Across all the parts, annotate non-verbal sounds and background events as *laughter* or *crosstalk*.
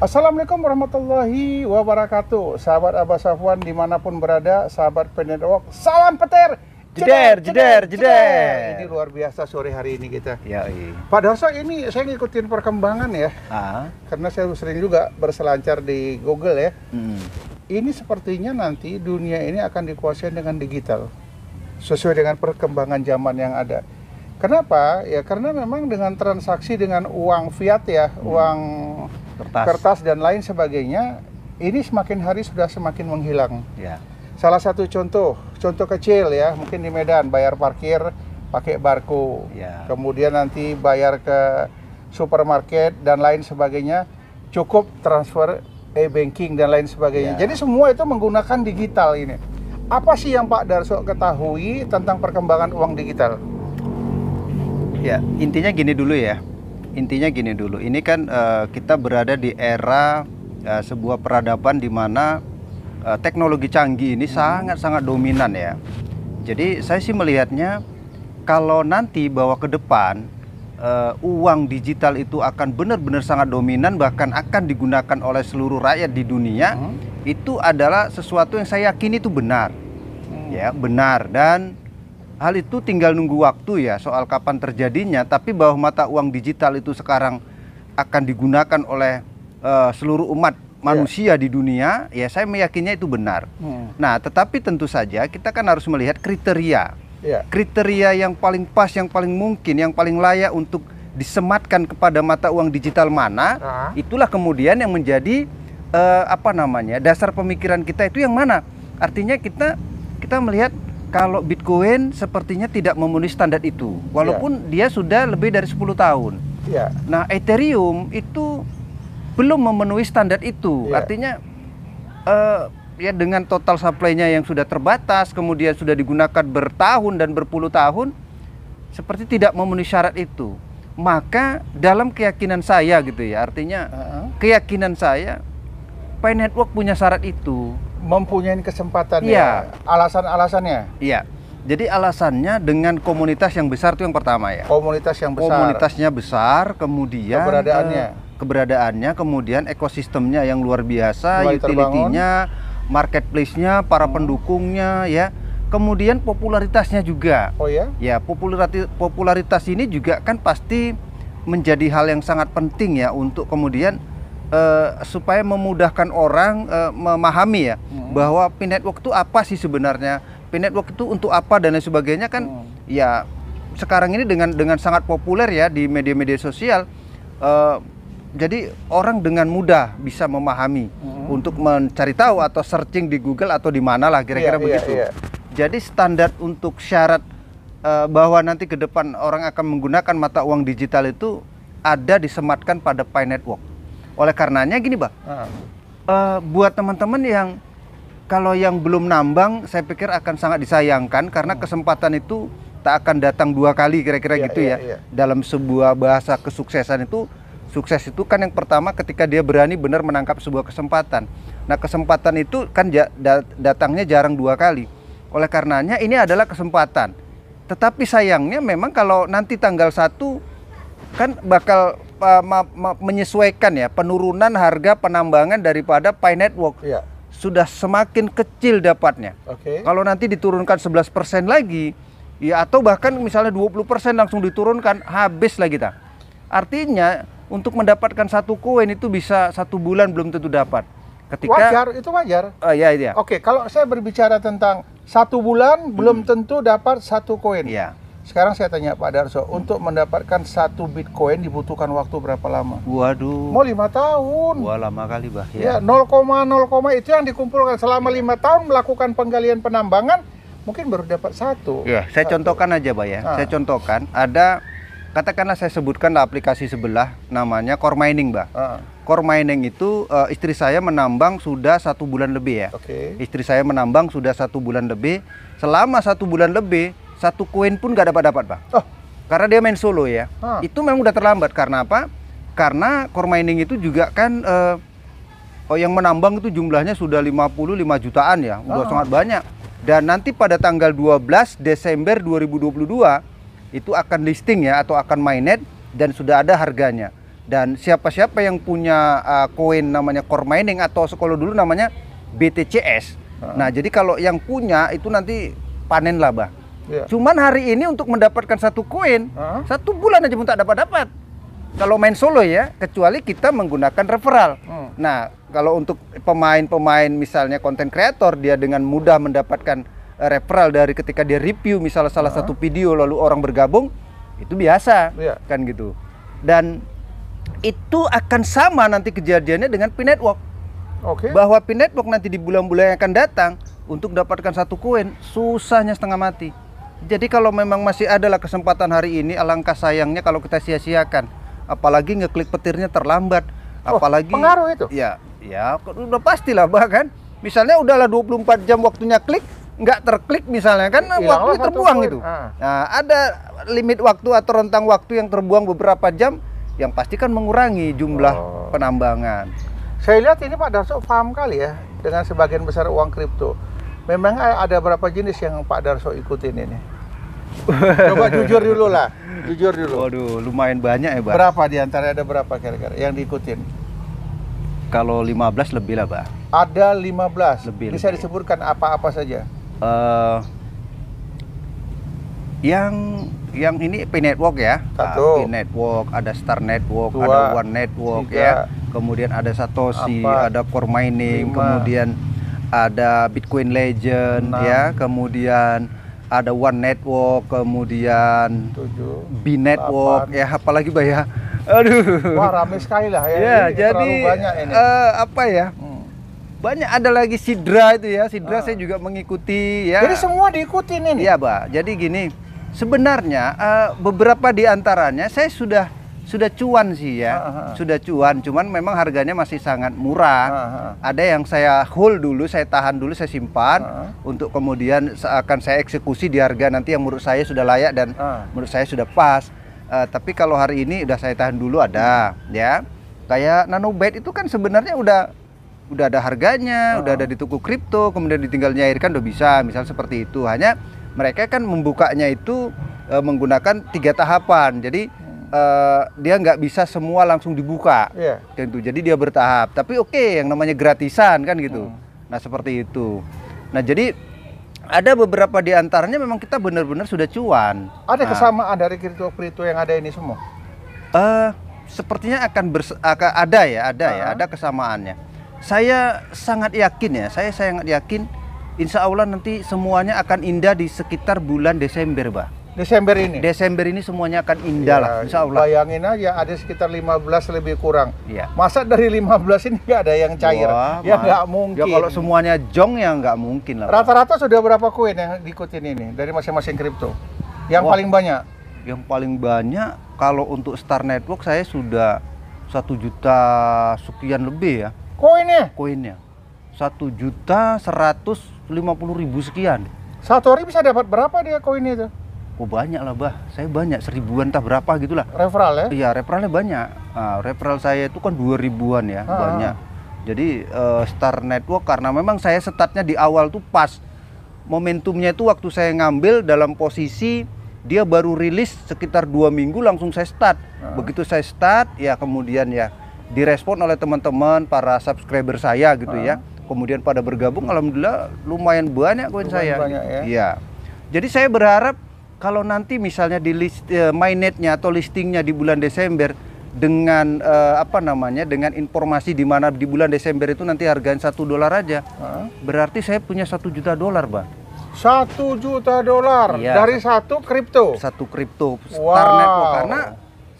Assalamualaikum warahmatullahi wabarakatuh Sahabat Abah Safwan dimanapun berada Sahabat Planet Wok, Salam petir Jeder, jeder, jeder. Ini luar biasa sore hari ini kita. Ya, iya. Pak Darso ini saya ngikutin perkembangan ya. Aha. Karena saya sering juga berselancar di Google ya. Hmm. Ini sepertinya nanti dunia ini akan dikuasai dengan digital. Sesuai dengan perkembangan zaman yang ada. Kenapa? Ya karena memang dengan transaksi dengan uang fiat ya, hmm. uang kertas, kertas dan lain sebagainya ini semakin hari sudah semakin menghilang. Ya. Salah satu contoh, contoh kecil ya, mungkin di Medan bayar parkir pakai barco ya. kemudian nanti bayar ke supermarket dan lain sebagainya, cukup transfer e-banking dan lain sebagainya. Ya. Jadi semua itu menggunakan digital ini. Apa sih yang Pak Darso ketahui tentang perkembangan uang digital? Ya, intinya gini dulu ya intinya gini dulu ini kan uh, kita berada di era uh, sebuah peradaban di mana uh, teknologi canggih ini sangat-sangat dominan ya jadi saya sih melihatnya kalau nanti bahwa ke depan uh, uang digital itu akan benar-benar sangat dominan bahkan akan digunakan oleh seluruh rakyat di dunia hmm. itu adalah sesuatu yang saya yakini itu benar hmm. ya benar dan Hal itu tinggal nunggu waktu ya soal kapan terjadinya, tapi bahwa mata uang digital itu sekarang akan digunakan oleh uh, seluruh umat iya. manusia yeah. di dunia, ya saya meyakinnya itu benar. Hmm. Nah, tetapi tentu saja kita kan harus melihat kriteria. Yeah. Kriteria yang paling pas, yang paling mungkin, yang paling layak untuk disematkan kepada mata uang digital mana, uh ah. -huh. itulah kemudian yang menjadi uh, apa namanya? dasar pemikiran kita itu yang mana? Artinya kita kita melihat kalau Bitcoin sepertinya tidak memenuhi standar itu, walaupun yeah. dia sudah lebih dari 10 tahun. Yeah. Nah, Ethereum itu belum memenuhi standar itu, yeah. artinya uh, ya dengan total supply-nya yang sudah terbatas, kemudian sudah digunakan bertahun dan berpuluh tahun, seperti tidak memenuhi syarat itu. Maka dalam keyakinan saya gitu ya, artinya uh -huh. keyakinan saya, Pay Network punya syarat itu mempunyai kesempatan ya. Iya. Alasan-alasannya. Iya. Jadi alasannya dengan komunitas yang besar itu yang pertama ya. Komunitas yang besar. Komunitasnya besar, kemudian keberadaannya. Eh, keberadaannya, kemudian ekosistemnya yang luar biasa, utilitinya utility marketplace-nya, para hmm. pendukungnya ya. Kemudian popularitasnya juga. Oh ya. Ya, popularitas popularitas ini juga kan pasti menjadi hal yang sangat penting ya untuk kemudian uh, supaya memudahkan orang uh, memahami ya hmm. bahwa pin network itu apa sih sebenarnya pin network itu untuk apa dan lain sebagainya kan hmm. ya sekarang ini dengan dengan sangat populer ya di media-media sosial uh, jadi orang dengan mudah bisa memahami hmm. untuk mencari tahu atau searching di Google atau di mana lah kira-kira yeah, iya, begitu yeah, yeah. jadi standar untuk syarat uh, bahwa nanti ke depan orang akan menggunakan mata uang digital itu ada disematkan pada Pi Network oleh karenanya gini, Pak. Uh. Ah. Uh, eh, buat teman-teman yang kalau yang belum nambang, saya pikir akan sangat disayangkan karena hmm. kesempatan itu tak akan datang dua kali kira-kira yeah, gitu yeah, ya. Yeah. Dalam sebuah bahasa kesuksesan itu, sukses itu kan yang pertama ketika dia berani benar menangkap sebuah kesempatan. Nah, kesempatan itu kan ja datangnya jarang dua kali. Oleh karenanya ini adalah kesempatan. Tetapi sayangnya memang kalau nanti tanggal 1 kan bakal menyesuaikan ya penurunan harga penambangan daripada Pi Network. Ya. Sudah semakin kecil dapatnya. Okay. Kalau nanti diturunkan 11% lagi, ya atau bahkan misalnya 20% langsung diturunkan, habis lagi kita. Artinya untuk mendapatkan satu koin itu bisa satu bulan belum tentu dapat. Ketika, wajar, itu wajar. Uh, ya, ya. Oke, okay, kalau saya berbicara tentang satu bulan hmm. belum tentu dapat satu koin. Ya sekarang saya tanya Pak Darso, hmm. untuk mendapatkan satu Bitcoin dibutuhkan waktu berapa lama? Waduh. Mau lima tahun. Wah lama kali bah. Ya, ya 0, 0, itu yang dikumpulkan selama iya. lima tahun melakukan penggalian penambangan, mungkin baru dapat satu. Ya, saya satu. contohkan aja Pak ya. Ah. Saya contohkan, ada katakanlah saya sebutkan aplikasi sebelah namanya Core Mining bah. Ah. Core Mining itu eh, istri saya menambang sudah satu bulan lebih ya. Okay. Istri saya menambang sudah satu bulan lebih. Selama satu bulan lebih satu koin pun gak dapat-dapat bang. Oh. Karena dia main solo ya. Huh. Ah. Itu memang udah terlambat karena apa? Karena core mining itu juga kan uh, oh, yang menambang itu jumlahnya sudah 55 jutaan ya, udah oh. sangat banyak. Dan nanti pada tanggal 12 Desember 2022 itu akan listing ya atau akan mainnet dan sudah ada harganya. Dan siapa-siapa yang punya eh, koin uh, namanya core mining atau sekolah dulu namanya BTCS. Huh. Ah. Nah, jadi kalau yang punya itu nanti panen lah, Bah Yeah. Cuman hari ini untuk mendapatkan satu koin, uh -huh. satu bulan aja pun tak dapat-dapat. Kalau main solo ya, kecuali kita menggunakan referral. Hmm. Nah, kalau untuk pemain-pemain misalnya konten kreator dia dengan mudah mendapatkan eh, referral dari ketika dia review misalnya salah uh -huh. satu video lalu orang bergabung, itu biasa. Yeah. Kan gitu. Dan itu akan sama nanti kejadiannya dengan P Network. Okay. Bahwa P Network nanti di bulan-bulan yang akan datang untuk mendapatkan satu koin susahnya setengah mati. Jadi kalau memang masih adalah kesempatan hari ini, alangkah sayangnya kalau kita sia-siakan. Apalagi ngeklik petirnya terlambat. Apalagi oh, pengaruh itu. Ya, ya udah pastilah bahkan misalnya udahlah 24 jam waktunya klik, nggak terklik misalnya kan Ilang waktu terbuang itu. Ah. Nah, ada limit waktu atau rentang waktu yang terbuang beberapa jam yang pasti kan mengurangi jumlah oh. penambangan. Saya lihat ini Pak Darso paham kali ya dengan sebagian besar uang kripto. Memang ada berapa jenis yang Pak Darso ikutin ini? Coba jujur dulu lah. Jujur dulu. Waduh, lumayan banyak ya, Bang. Berapa di antara ada berapa kira-kira yang diikutin? Kalau 15 lebih lah, Bang. Ada 15. Lebih. Bisa lebih. disebutkan apa-apa saja? Uh, yang yang ini P Network ya. Satu. Nah, P Network, ada Star Network, Dua. ada One Network Tiga. ya. Kemudian ada Satoshi, Empat. ada Core Mining, Lima. kemudian ada Bitcoin Legend Enam. ya, kemudian ada One Network, kemudian B Network, ya apalagi bah ya. Aduh. Wah rame sekali lah ya. ya ini jadi banyak ini. Uh, apa ya? Hmm. Banyak ada lagi Sidra itu ya. Sidra ah. saya juga mengikuti ya. Jadi semua diikutin ini. Iya, Pak. Jadi gini, sebenarnya uh, beberapa di antaranya saya sudah sudah cuan sih ya, sudah cuan. Cuman memang harganya masih sangat murah. Ada yang saya hold dulu, saya tahan dulu, saya simpan untuk kemudian akan saya eksekusi di harga nanti yang menurut saya sudah layak dan menurut saya sudah pas. Uh, tapi kalau hari ini udah saya tahan dulu ada, ya. Kayak nanobet itu kan sebenarnya udah udah ada harganya, udah ada di toko kripto, kemudian ditinggal nyairkan udah bisa, misal seperti itu. Hanya mereka kan membukanya itu uh, menggunakan tiga tahapan. Jadi uh, dia nggak bisa semua langsung dibuka yeah. gitu jadi dia bertahap tapi oke okay, yang namanya gratisan kan gitu hmm. nah seperti itu nah jadi ada beberapa di antaranya memang kita benar-benar sudah cuan ada nah, kesamaan dari kripto-kripto yang ada ini semua uh, sepertinya akan, bers ada ya ada uh -huh. ya ada kesamaannya saya sangat yakin ya saya sangat yakin Insya Allah nanti semuanya akan indah di sekitar bulan Desember, Mbak. Desember ini. Desember ini semuanya akan indah ya, lah, insya Allah. Bayangin aja ada sekitar 15 lebih kurang. Ya. Masa dari 15 ini nggak ada yang cair? Wah, ya nggak mungkin. Ya kalau semuanya jong ya nggak mungkin lah. Rata-rata sudah berapa koin yang diikutin ini dari masing-masing kripto? Yang Wah, paling banyak? Yang paling banyak kalau untuk Star Network saya sudah satu juta sekian lebih ya. Koinnya? Koinnya. Satu juta seratus lima puluh ribu sekian. Satu hari bisa dapat berapa dia koin itu? Oh banyak lah bah, saya banyak seribuan tak berapa gitulah. Referral ya? Iya referralnya banyak. Nah, referral saya itu kan dua ribuan ya -ha. Ah. banyak. Jadi uh, Star Network karena memang saya setatnya di awal tuh pas momentumnya itu waktu saya ngambil dalam posisi dia baru rilis sekitar dua minggu langsung saya start. -ha. Ah. Begitu saya start ya kemudian ya direspon oleh teman-teman para subscriber saya gitu -ha. ya. Ah. Kemudian pada bergabung alhamdulillah lumayan banyak koin saya. Banyak ya. Iya. Jadi saya berharap kalau nanti misalnya di list uh, mainnetnya atau listingnya di bulan Desember dengan uh, apa namanya dengan informasi di mana di bulan Desember itu nanti harganya satu dolar aja huh? berarti saya punya satu juta dolar bang satu juta dolar iya, dari satu kripto satu kripto wow. Starnet wow. karena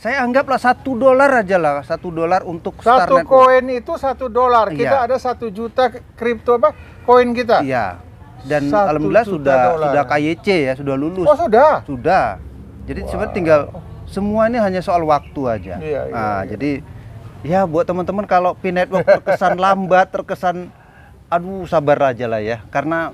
saya anggaplah satu dolar aja lah satu dolar untuk satu koin itu satu dolar kita iya. ada satu juta kripto apa koin kita iya dan Satu alhamdulillah sudah dolar. sudah KYC ya sudah lulus oh sudah sudah jadi wow. sebenarnya tinggal semua ini hanya soal waktu aja iya, iya, nah, iya. jadi ya buat teman-teman kalau pin network terkesan *laughs* lambat terkesan aduh sabar aja lah ya karena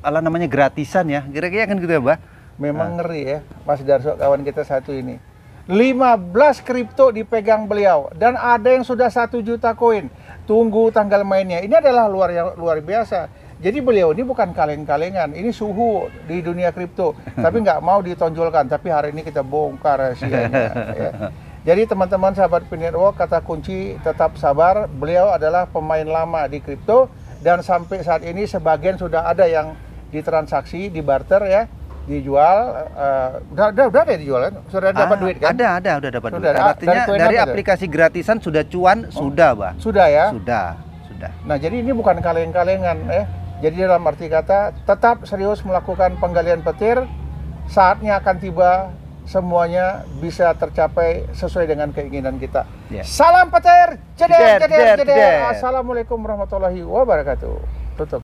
ala namanya gratisan ya kira-kira kan gitu ya Mbak? memang nah. ngeri ya Mas Darso kawan kita satu ini 15 kripto dipegang beliau dan ada yang sudah satu juta koin tunggu tanggal mainnya ini adalah luar yang luar biasa jadi beliau ini bukan kaleng-kalengan, ini suhu di dunia kripto, tapi nggak mau ditonjolkan. Tapi hari ini kita bongkar rahasianya. *laughs* ya. Jadi teman-teman sahabat Pinetwork kata kunci tetap sabar. Beliau adalah pemain lama di kripto dan sampai saat ini sebagian sudah ada yang ditransaksi di barter ya dijual uh, udah ya dijual kan sudah ah, dapat duit kan ada ada udah dapat sudah, duit ah, artinya dari, dari aplikasi gratisan sudah cuan oh, sudah pak? sudah ya sudah sudah nah jadi ini bukan kaleng-kalengan ya jadi dalam arti kata tetap serius melakukan penggalian petir, saatnya akan tiba semuanya bisa tercapai sesuai dengan keinginan kita. Yeah. Salam petir, jeder, jeder, jeder. Assalamualaikum warahmatullahi wabarakatuh. Tutup.